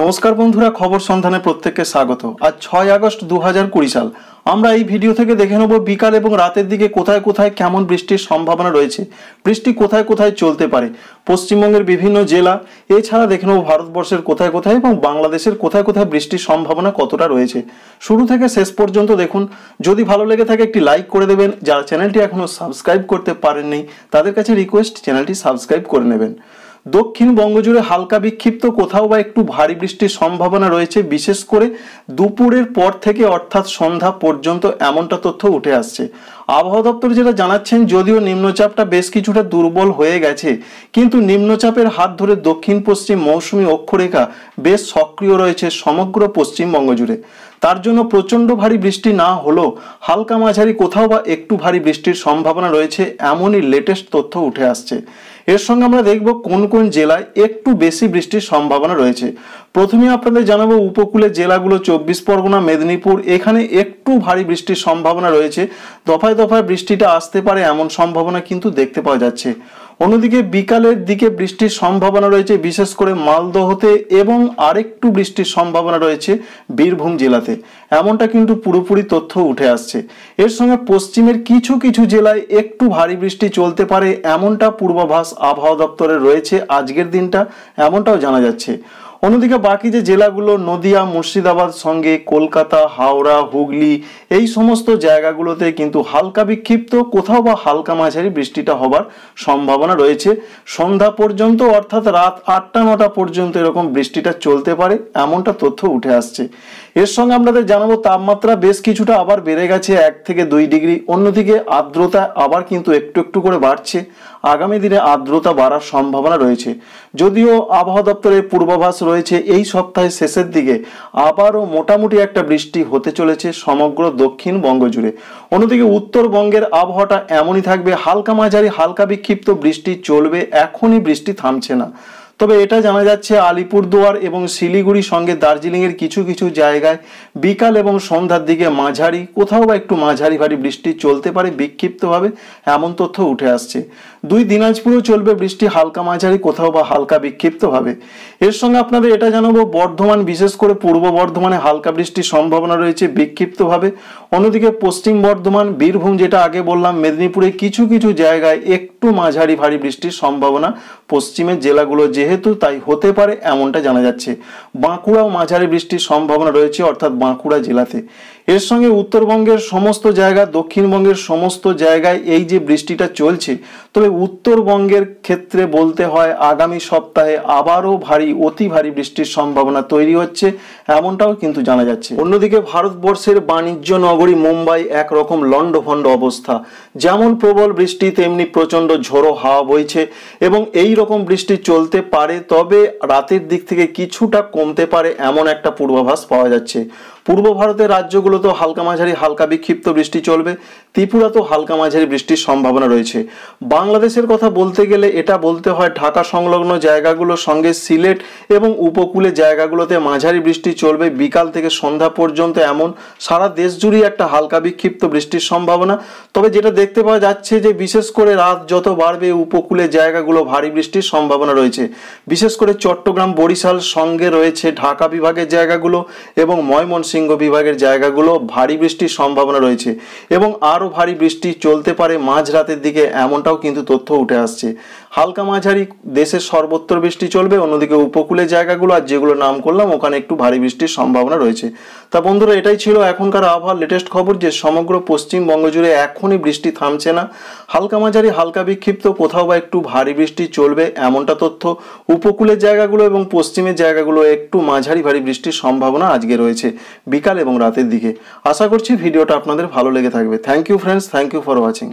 নমস্কার বন্ধুরা খবর সন্ধানে প্রত্যেককে স্বাগত আজ ছয় আগস্ট দু সাল আমরা এই ভিডিও থেকে দেখে নেব বিকাল এবং রাতের দিকে কোথায় কোথায় কেমন বৃষ্টির সম্ভাবনা রয়েছে বৃষ্টি কোথায় কোথায় চলতে পারে পশ্চিমবঙ্গের বিভিন্ন জেলা এছাড়া দেখে নেব ভারতবর্ষের কোথায় কোথায় এবং বাংলাদেশের কোথায় কোথায় বৃষ্টির সম্ভাবনা কতটা রয়েছে শুরু থেকে শেষ পর্যন্ত দেখুন যদি ভালো লেগে থাকে একটি লাইক করে দেবেন যারা চ্যানেলটি এখনও সাবস্ক্রাইব করতে পারেননি তাদের কাছে রিকোয়েস্ট চ্যানেলটি সাবস্ক্রাইব করে নেবেন দক্ষিণ বঙ্গজুড়ে হালকা বিক্ষিপ্ত কোথাও বা একটু ভারী বৃষ্টির সম্ভাবনা রয়েছে বিশেষ করে দুপুরের পর থেকে অর্থাৎ সন্ধ্যা পর্যন্ত এমনটা তথ্য উঠে আসছে আবহাওয়া দপ্তর যেটা জানাচ্ছেন যদিও নিম্নচাপটা বেশ কিছুটা দুর্বল হয়ে গেছে কিন্তু নিম্নচাপের হাত ধরে দক্ষিণ পশ্চিম মৌসুমি অক্ষরেখা বেশ সক্রিয় রয়েছে সমগ্র পশ্চিমবঙ্গ জুড়ে তার জন্য প্রচণ্ড ভারী বৃষ্টি না হলেও হালকা মাঝারি কোথাও বা একটু ভারী বৃষ্টির সম্ভাবনা রয়েছে এমনই লেটেস্ট তথ্য উঠে আসছে এর সঙ্গে আমরা দেখব কোন কোন জেলায় একটু বেশি বৃষ্টির সম্ভাবনা রয়েছে প্রথমে আপনাদের জানাবো উপকূলের জেলাগুলো চব্বিশ পরগনা মেদিনীপুর এখানে একটু ভারী বৃষ্টির সম্ভাবনা রয়েছে দফায় দফায় বৃষ্টিটা আসতে পারে এমন সম্ভাবনা কিন্তু দেখতে পাওয়া যাচ্ছে অন্যদিকে বিকালের দিকে বৃষ্টির সম্ভাবনা রয়েছে বিশেষ করে মালদহতে এবং আরেকটু বৃষ্টির সম্ভাবনা রয়েছে বীরভূম জেলাতে এমনটা কিন্তু পুরোপুরি তথ্য উঠে আসছে এর সঙ্গে পশ্চিমের কিছু কিছু জেলায় একটু ভারী বৃষ্টি চলতে পারে এমনটা পূর্বাভাস আবহাওয়া দপ্তরে রয়েছে আজকের দিনটা এমনটাও জানা যাচ্ছে অন্যদিকে বাকি যে জেলাগুলো নদিয়া মুর্শিদাবাদ সঙ্গে কলকাতা হাওড়া হুগলি এই সমস্ত জায়গাগুলোতে কিন্তু হালকা বিক্ষিপ্ত কোথাও বা হালকা মাঝারি বৃষ্টিটা হবার সম্ভাবনা রয়েছে সন্ধ্যা পর্যন্ত অর্থাৎ রাত আটটা নটা পর্যন্ত এরকম বৃষ্টিটা চলতে পারে এমনটা তথ্য উঠে আসছে এর সঙ্গে আপনাদের জানাবো তাপমাত্রা বেশ কিছুটা আবার বেড়ে গেছে এক থেকে দুই ডিগ্রি অন্যদিকে আর্দ্রতা আবার কিন্তু একটু একটু করে বাড়ছে আগামী দিনে আর্দ্রতা বাড়ার সম্ভাবনা রয়েছে যদিও আবহাওয়া দপ্তরের পূর্বাভাস রয়েছে এই সপ্তাহের শেষের দিকে আবারও মোটামুটি একটা বৃষ্টি হতে চলেছে সমগ্র দক্ষিণবঙ্গ জুড়ে অন্যদিকে উত্তরবঙ্গের আবহাওয়াটা এমনই থাকবে হালকা মাঝারি হালকা বিক্ষিপ্ত বৃষ্টি চলবে এখনই বৃষ্টি থামছে না তবে এটা জানা যাচ্ছে আলিপুরদুয়ার এবং শিলিগুড়ি সঙ্গে দার্জিলিংয়ের কিছু কিছু জায়গায় বিকাল এবং সন্ধ্যার দিকে মাঝারি কোথাও বা একটু মাঝারি ভারী বৃষ্টি চলতে পারে বিক্ষিপ্তভাবে এমন তথ্য উঠে আসছে দুই দিনাজপুরেও চলবে বৃষ্টি হালকা মাঝারি কোথাও বা হালকা বিক্ষিপ্তভাবে এর সঙ্গে আপনাদের এটা জানাবো বর্ধমান বিশেষ করে পূর্ব বর্ধমানে হালকা বৃষ্টির সম্ভাবনা রয়েছে বিক্ষিপ্তভাবে অন্যদিকে পশ্চিম বর্ধমান বীরভূম যেটা আগে বললাম মেদিনীপুরে কিছু কিছু জায়গায় একটু মাঝারি ভারী বৃষ্টির সম্ভাবনা পশ্চিমের জেলাগুলো যে যেহেতু তাই হতে পারে এমনটা জানা যাচ্ছে বাঁকুড়া ও মাঝারি বৃষ্টির সম্ভাবনা রয়েছে অর্থাৎ বাঁকুড়া জেলাতে এর সঙ্গে উত্তরবঙ্গের সমস্ত জায়গা দক্ষিণবঙ্গের সমস্ত জায়গায় এই যে বৃষ্টিটা চলছে তবে উত্তরবঙ্গের ক্ষেত্রে বলতে হয় আগামী সপ্তাহে আবারও ভারী অতি ভারী বৃষ্টির সম্ভাবনা তৈরি হচ্ছে এমনটাও কিন্তু জানা যাচ্ছে অন্যদিকে ভারতবর্ষের বাণিজ্য নগরী মুম্বাই একরকম লণ্ডভণ্ড অবস্থা যেমন প্রবল বৃষ্টি তেমনি প্রচণ্ড ঝোড়ো হাওয়া বইছে এবং এই রকম বৃষ্টি চলতে পারে পারে তবে রাতের দিক থেকে কিছুটা কমতে পারে এমন একটা পূর্বাভাস পাওয়া যাচ্ছে পূর্ব ভারতের রাজ্যগুলোতেও হালকা মাঝারি হালকা বিক্ষিপ্ত বৃষ্টি চলবে ত্রিপুরাতেও হালকা মাঝারি বৃষ্টির সম্ভাবনা রয়েছে বাংলাদেশের কথা বলতে গেলে এটা বলতে হয় ঢাকা সংলগ্ন জায়গাগুলোর সঙ্গে সিলেট এবং উপকূলে জায়গাগুলোতে মাঝারি বৃষ্টি চলবে বিকাল থেকে সন্ধ্যা পর্যন্ত এমন সারা দেশ জুড়েই একটা হালকা বিক্ষিপ্ত বৃষ্টির সম্ভাবনা তবে যেটা দেখতে পাওয়া যাচ্ছে যে বিশেষ করে রাত যত বাড়বে উপকূলে জায়গাগুলো ভারী বৃষ্টির সম্ভাবনা রয়েছে বিশেষ করে চট্টগ্রাম বরিশাল সঙ্গে রয়েছে ঢাকা বিভাগের জায়গাগুলো এবং ময়মনসিংহ ময়মনসিংহ বিভাগের জায়গাগুলো ভারী বৃষ্টির সম্ভাবনা রয়েছে এবং আরও ভারী বৃষ্টি চলতে পারে মাঝরাতের দিকে এমনটাও কিন্তু তথ্য উঠে আসছে হালকা মাঝারি দেশের সর্বত্র বৃষ্টি চলবে অন্যদিকে উপকূলে জায়গাগুলো আর যেগুলো নাম করলাম ওখানে একটু ভারী বৃষ্টির সম্ভাবনা রয়েছে তা বন্ধুরা এটাই ছিল এখনকার আবহাওয়ার লেটেস্ট খবর যে সমগ্র পশ্চিমবঙ্গ জুড়ে এখনই বৃষ্টি থামছে না হালকা মাঝারি হালকা বিক্ষিপ্ত কোথাও বা একটু ভারী বৃষ্টি চলবে এমনটা তথ্য উপকূলের জায়গাগুলো এবং পশ্চিমের জায়গাগুলো একটু মাঝারি ভারী বৃষ্টির সম্ভাবনা আজকে রয়েছে বিকাল এবং রাতের দিকে আশা করছি ভিডিওটা আপনাদের ভালো লেগে থাকবে thank you friends thank you for watching